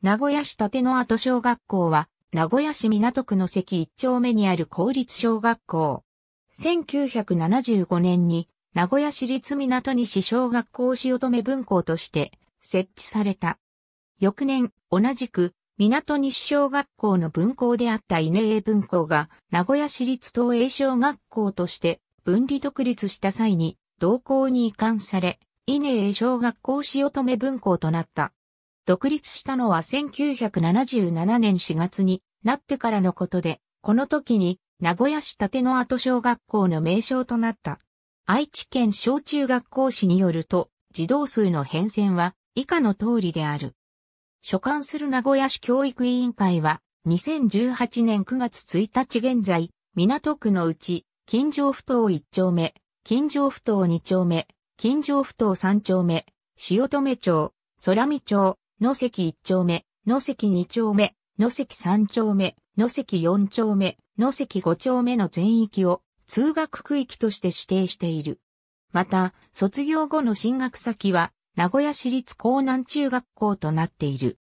名古屋市立の後小学校は、名古屋市港区の関一丁目にある公立小学校。1975年に、名古屋市立港西小学校汐留分校として設置された。翌年、同じく、港西小学校の分校であった稲英分校が、名古屋市立東英小学校として分離独立した際に、同校に移管され、稲英小学校汐留分校となった。独立したのは1977年4月になってからのことで、この時に名古屋市立の後小学校の名称となった。愛知県小中学校史によると、児童数の変遷は以下の通りである。所管する名古屋市教育委員会は、2018年9月1日現在、港区のうち、金城不頭1丁目、金城不頭2丁目、金城不頭3丁目、塩留町、空見町、野関一丁目、野関二丁目、野関三丁目、野関四丁目、野関五丁目の全域を通学区域として指定している。また、卒業後の進学先は、名古屋市立江南中学校となっている。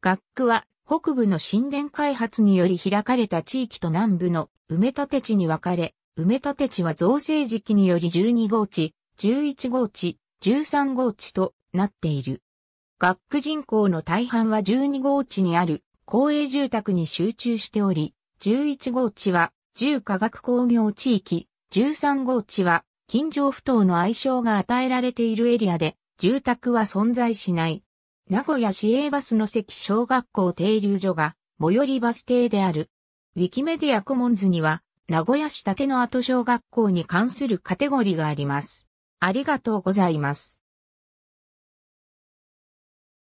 学区は、北部の新田開発により開かれた地域と南部の埋め立て地に分かれ、埋め立て地は造成時期により12号地、11号地、13号地となっている。学区人口の大半は12号地にある公営住宅に集中しており、11号地は重化学工業地域、13号地は近所不等の愛称が与えられているエリアで、住宅は存在しない。名古屋市営バスの関小学校停留所が最寄りバス停である。ウィキメディアコモンズには、名古屋市立の後小学校に関するカテゴリーがあります。ありがとうございます。